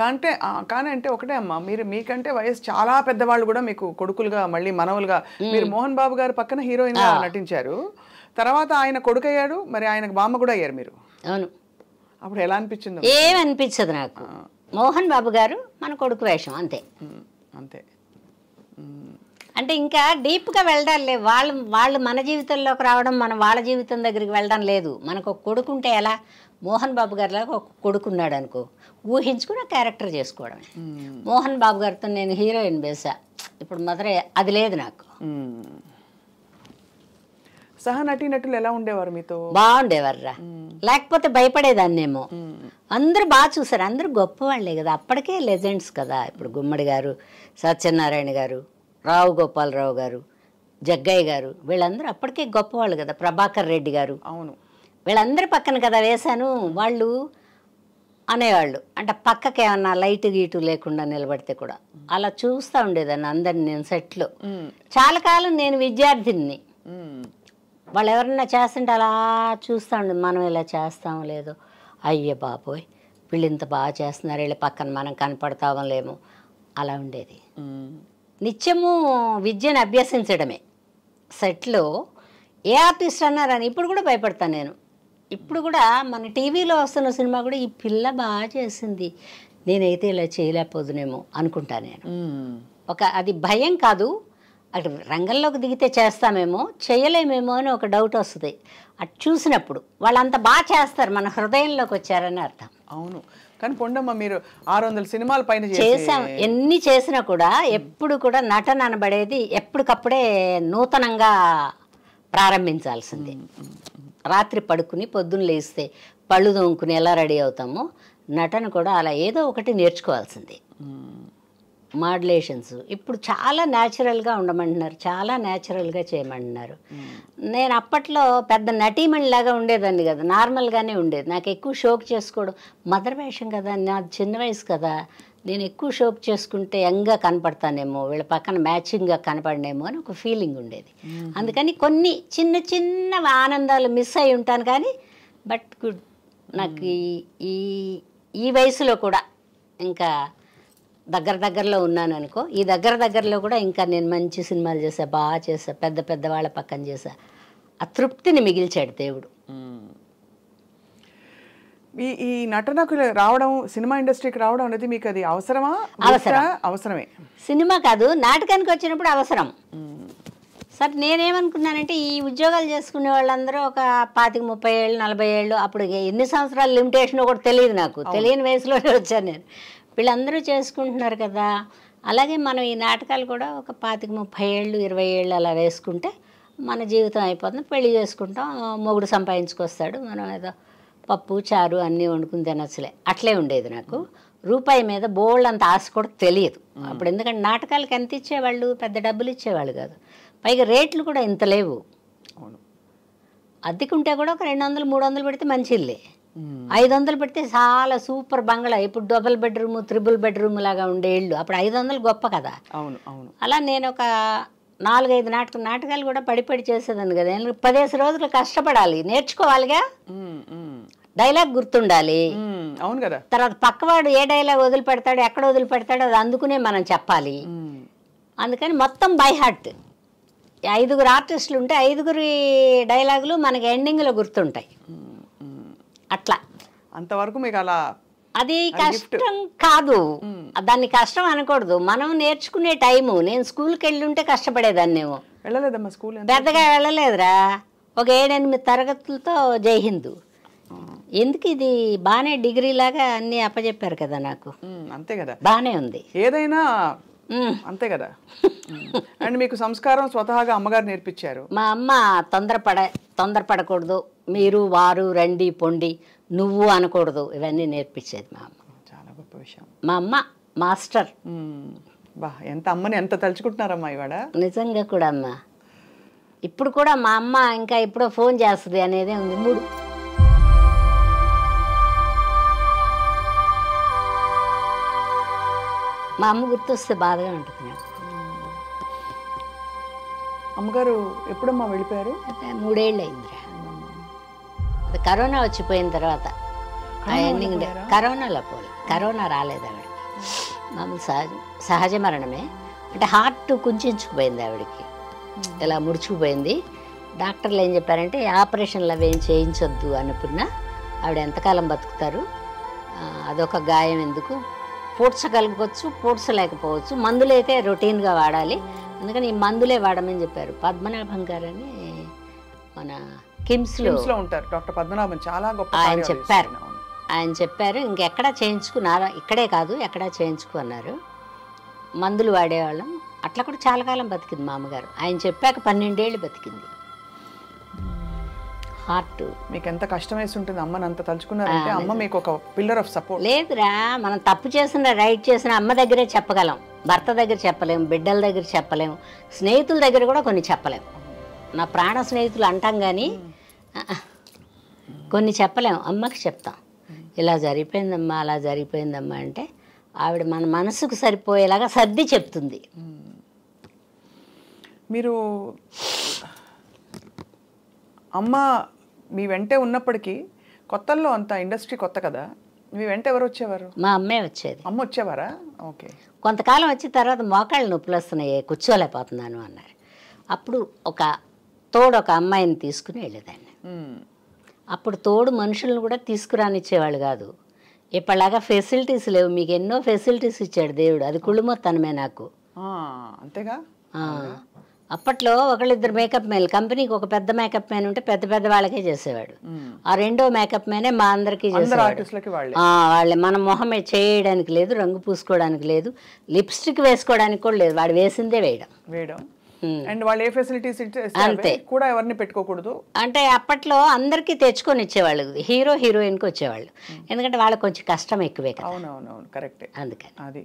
కాంటే కానీ అంటే ఒకటే అమ్మా మీరు మీకంటే వయసు చాలా పెద్దవాళ్ళు కూడా మీకు కొడుకులుగా మళ్ళీ మనవులుగా మీరు మోహన్ బాబు గారు పక్కన హీరోయిన్ గా నటించారు తర్వాత ఆయన కొడుకు అయ్యాడు మరి ఆయనకు బామ్మ కూడా అయ్యారు మీరు అవును అప్పుడు ఎలా అనిపించింది ఏమనిపించదు నాకు మోహన్ బాబు గారు మన కొడుకు వేషం అంతే అంతే అంటే ఇంకా డీప్గా వెళ్ళడం లేదు వాళ్ళు వాళ్ళు మన జీవితంలోకి రావడం మనం వాళ్ళ జీవితం దగ్గరికి వెళ్ళడం లేదు మనకు ఒక ఉంటే ఎలా మోహన్ బాబు గారిలాగా ఒక ఉన్నాడు అనుకో ఊహించుకుని క్యారెక్టర్ చేసుకోవడమే మోహన్ బాబు గారితో నేను హీరోయిన్ బేసా ఇప్పుడు మొదలే అది లేదు నాకు సహనటి నటులు ఎలా ఉండేవారు మీతో రా లేకపోతే భయపడేదాన్నేమో అందరూ బాగా చూసారు అందరూ గొప్పవాళ్ళే కదా అప్పటికే లెజెండ్స్ కదా ఇప్పుడు గుమ్మడి గారు సత్యనారాయణ గారు రావు గోపాలరావు గారు జగ్గయ్య గారు వీళ్ళందరూ అప్పటికే గొప్పవాళ్ళు కదా ప్రభాకర్ రెడ్డి గారు అవును వీళ్ళందరి పక్కన కదా వేశాను వాళ్ళు అనేవాళ్ళు అంటే పక్కకి ఏమన్నా లైట్ గీటు లేకుండా నిలబడితే కూడా అలా చూస్తూ ఉండేదాన్ని అందరిని నేను సెట్లో చాలా కాలం నేను విద్యార్థిని వాళ్ళు ఎవరన్నా చేస్తుంటే అలా చూస్తూ ఉండే మనం ఇలా చేస్తాం లేదో అయ్యే బాబోయ్ వీళ్ళు ఇంత బాగా చేస్తున్నారు వీళ్ళ పక్కన మనం కనపడతామో లేమో అలా ఉండేది నిత్యము విద్యను అభ్యసించడమే సెట్లో ఏ ఆర్టిస్ట్ అన్నారని ఇప్పుడు కూడా భయపడతాను నేను ఇప్పుడు కూడా మన టీవీలో వస్తున్న సినిమా కూడా ఈ పిల్ల బాగా చేసింది నేనైతే ఇలా చేయలేకపోదునేమో అనుకుంటాను నేను ఒక అది భయం కాదు అక్కడ రంగంలోకి దిగితే చేస్తామేమో చేయలేమేమో అని ఒక డౌట్ వస్తుంది అటు చూసినప్పుడు వాళ్ళంత బాగా చేస్తారు మన హృదయంలోకి వచ్చారని అర్థం అవును కానీ పొండమ్మ మీరు ఆరు వందల సినిమాల పైన చేసాం ఎన్ని చేసినా కూడా ఎప్పుడు కూడా నటన అనబడేది ఎప్పటికప్పుడే నూతనంగా ప్రారంభించాల్సింది రాత్రి పడుకుని పొద్దున్న లేస్తే పళ్ళు దొంకుని ఎలా రెడీ అవుతామో నటన కూడా అలా ఏదో ఒకటి నేర్చుకోవాల్సింది మాడ్యులేషన్స్ ఇప్పుడు చాలా న్యాచురల్గా ఉండమంటున్నారు చాలా న్యాచురల్గా చేయమంటున్నారు నేను అప్పట్లో పెద్ద నటీమణిలాగా ఉండేదాన్ని కదా నార్మల్గానే ఉండేది నాకు ఎక్కువ షోక్ చేసుకోవడం మదర్ వేషం కదా నా చిన్న వయసు కదా నేను ఎక్కువ షోక్ చేసుకుంటే యంగ్గా కనపడతానేమో వీళ్ళ పక్కన మ్యాచింగ్గా కనపడనేమో అని ఒక ఫీలింగ్ ఉండేది అందుకని కొన్ని చిన్న చిన్న ఆనందాలు మిస్ అయి ఉంటాను కానీ బట్ గుడ్ నాకు ఈ ఈ వయసులో కూడా ఇంకా దగ్గర దగ్గరలో ఉన్నాను అనుకో ఈ దగ్గర దగ్గరలో కూడా ఇంకా నేను మంచి సినిమాలు చేసా బాగా చేసా పెద్ద పెద్ద వాళ్ళ పక్కన చేసా ఆ తృప్తిని మిగిల్చాడు దేవుడు ఈ ఈ నటనకు రావడం సినిమా ఇండస్ట్రీకి రావడం అనేది మీకు అది అవసరమా అవసరం అవసరమే సినిమా కాదు నాటకానికి వచ్చినప్పుడు అవసరం సార్ నేనేమనుకున్నానంటే ఈ ఉద్యోగాలు చేసుకునే వాళ్ళందరూ ఒక పాతిక ముప్పై ఏళ్ళు నలభై ఏళ్ళు అప్పుడు ఎన్ని సంవత్సరాలు లిమిటేషన్ కూడా తెలియదు నాకు తెలియని వయసులోనే వచ్చాను నేను వీళ్ళందరూ చేసుకుంటున్నారు కదా అలాగే మనం ఈ నాటకాలు కూడా ఒక పాతిక ముప్పై ఏళ్ళు ఇరవై ఏళ్ళు అలా వేసుకుంటే మన జీవితం అయిపోతుంది పెళ్లి చేసుకుంటాం మొగుడు సంపాదించుకొస్తాడు మనం ఏదో పప్పు చారు అన్నీ వండుకుని తినొచ్చలే అట్లే ఉండేది నాకు రూపాయి మీద బోల్డ్ అంత ఆశ కూడా తెలియదు అప్పుడు ఎందుకంటే నాటకాలకు ఎంత ఇచ్చేవాళ్ళు పెద్ద డబ్బులు ఇచ్చేవాళ్ళు కాదు పైగా రేట్లు కూడా ఇంత లేవు అద్దెకుంటే కూడా ఒక రెండు వందలు మూడు వందలు పెడితే మంచిది ఐదు వందలు పెడితే చాలా సూపర్ బంగళా ఇప్పుడు డబుల్ బెడ్రూమ్ త్రిబుల్ బెడ్రూమ్ లాగా ఉండే ఇళ్ళు అప్పుడు ఐదు వందలు గొప్ప కదా అవును అవును అలా నేను ఒక నాలుగైదు నాటక నాటకాలు కూడా పడిపడి చేసేదాన్ని కదా పదిహేను రోజులు కష్టపడాలి నేర్చుకోవాలిగా డైలాగ్ గుర్తుండాలి అవును కదా తర్వాత పక్కవాడు ఏ డైలాగ్ వదిలి పెడతాడు ఎక్కడ వదిలి పెడతాడో అది అందుకునే మనం చెప్పాలి అందుకని మొత్తం బై హార్ట్ ఐదుగురు ఆర్టిస్టులు ఉంటే ఐదుగురి డైలాగులు మనకి ఎండింగ్లో గుర్తుంటాయి అట్లా అంతవరకు మీకు అలా అది కష్టం కాదు దాన్ని కష్టం అనకూడదు మనం నేర్చుకునే టైము నేను స్కూల్కి వెళ్ళి ఉంటే కష్టపడేదాన్ని నేను వెళ్ళలేదమ్మా స్కూల్ పెద్దగా వెళ్ళలేదురా ఒక ఏడెనిమిది తరగతులతో జై హిందూ ఎందుకు ఇది బాగానే డిగ్రీ లాగా అన్ని అప్పచెప్పారు కదా నాకు అంతే కదా బాగానే ఉంది ఏదైనా అంతే కదా అండ్ మీకు సంస్కారం స్వతహాగా అమ్మగారు నేర్పించారు మా అమ్మ తొందరపడ తొందరపడకూడదు మీరు వారు రండి పొండి నువ్వు అనకూడదు ఇవన్నీ నేర్పించేది మా అమ్మ చాలా గొప్ప విషయం మా అమ్మ మాస్టర్ బా ఎంత అమ్మని ఎంత తలుచుకుంటున్నారమ్మా ఇవాడ నిజంగా కూడా అమ్మ ఇప్పుడు కూడా మా అమ్మ ఇంకా ఎప్పుడో ఫోన్ చేస్తుంది అనేది ఉంది మూడు మా అమ్మ గుర్తొస్తే బాధగా ఉంటుంది నాకు అమ్మగారు ఎప్పుడమ్మా వెళ్ళిపోయారు మూడేళ్ళు అయింది కరోనా వచ్చిపోయిన తర్వాత కరోనాలో పోలే కరోనా రాలేదు ఆవిడ మామూలు సహజ సహజ మరణమే అంటే హార్ట్ కుంచుకుపోయింది ఆవిడకి ఇలా ముడుచుకుపోయింది డాక్టర్లు ఏం చెప్పారంటే ఆపరేషన్లు అవి ఏం చేయించొద్దు అనుకున్నా ఆవిడ ఎంతకాలం బతుకుతారు అదొక గాయం ఎందుకు పూడ్చగలగవచ్చు పూడ్చలేకపోవచ్చు మందులైతే రొటీన్గా వాడాలి అందుకని ఈ మందులే వాడమని చెప్పారు పద్మనాభం గారు అని మన కిమ్స్లో ఉంటారు డాక్టర్ పద్మనాభం చాలా గొప్ప ఆయన చెప్పారు ఆయన చెప్పారు ఇంకెక్కడా చేయించుకున్నారా ఇక్కడే కాదు ఎక్కడా చేయించుకున్నారు మందులు వాడేవాళ్ళం అట్లా కూడా చాలా కాలం బతికింది మా అమ్మగారు ఆయన చెప్పాక పన్నెండేళ్ళు బతికింది హార్ట్ మీకు ఎంత కష్టమేసి ఉంటుంది అమ్మని అంత తలుచుకున్నారంటే అమ్మ మీకు ఒక పిల్లర్ ఆఫ్ సపోర్ట్ లేదురా మనం తప్పు చేసిన రైట్ చేసిన అమ్మ దగ్గరే చెప్పగలం భర్త దగ్గర చెప్పలేము బిడ్డల దగ్గర చెప్పలేము స్నేహితుల దగ్గర కూడా కొన్ని చెప్పలేము నా ప్రాణ స్నేహితులు అంటాం కానీ కొన్ని చెప్పలేము అమ్మకి చెప్తాం ఇలా జరిగిపోయిందమ్మా అలా జరిగిపోయిందమ్మా అంటే ఆవిడ మన మనసుకు సరిపోయేలాగా సర్ది చెప్తుంది మీరు అమ్మ మీ వెంటే ఉన్నప్పటికీ కొత్తల్లో అంత ఇండస్ట్రీ కొత్త కదా మీ వెంట ఎవరు వచ్చేవారు మా అమ్మే వచ్చేది అమ్మ వచ్చేవారా ఓకే కొంతకాలం వచ్చిన తర్వాత మోకాళ్ళు నొప్పులు వస్తున్నాయి కూర్చోలేకపోతున్నాను అన్నారు అప్పుడు ఒక తోడు ఒక అమ్మాయిని తీసుకుని వెళ్ళేదాన్ని అప్పుడు తోడు మనుషులను కూడా తీసుకురానిచ్చేవాళ్ళు కాదు ఇప్పటిలాగా ఫెసిలిటీస్ లేవు మీకు ఎన్నో ఫెసిలిటీస్ ఇచ్చాడు దేవుడు అది కుళ్ళుమొత్తనమే నాకు అంతేగా అప్పట్లో ఒకళ్ళిద్దరు మేకప్ మ్యాన్ కంపెనీకి ఒక పెద్ద మేకప్ మ్యాన్ ఉంటే పెద్ద పెద్ద వాళ్ళకే చేసేవాడు ఆ రెండో మేకప్ మ్యానే మా అందరికీ చేసేవాడు వాళ్ళే మన మొహం చేయడానికి లేదు రంగు పూసుకోవడానికి లేదు లిప్స్టిక్ వేసుకోవడానికి కూడా లేదు వాడు వేసిందే వేయడం అండ్ అంతే కూడా ఎవరిని పెట్టుకోకూడదు అంటే అప్పట్లో అందరికీ తెచ్చుకొని ఇచ్చేవాళ్ళు హీరో హీరోయిన్కి వచ్చేవాళ్ళు ఎందుకంటే వాళ్ళకి కొంచెం కష్టం ఎక్కువే కదా అవునవునవును కరెక్టే అందుకని అది